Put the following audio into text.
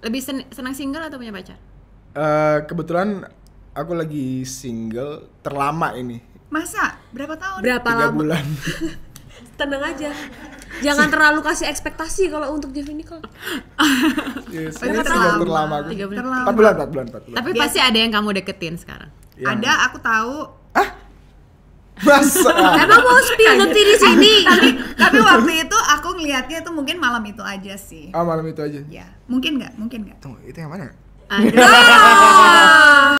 Lebih sen senang single atau punya pacar? Uh, kebetulan aku lagi single terlama ini. Masa? Berapa tahun? Berapa lama? bulan. Tenang aja. Jangan terlalu kasih ekspektasi kalau untuk Jeff Nicole. yes, ini iya, terlama. terlama aku. 3 bulan. Terlama. 4 bulan, 4 bulan, 4 bulan. Tapi pasti ada yang kamu deketin sekarang. Yang... Ada, aku tahu. Ah? Masa? Emang mau spill nanti di sini. tapi tapi waktu itu lihatnya itu mungkin malam itu aja sih. Ah, malam itu aja. Ya, mungkin nggak, mungkin nggak. Tunggu, itu yang mana? Aduh.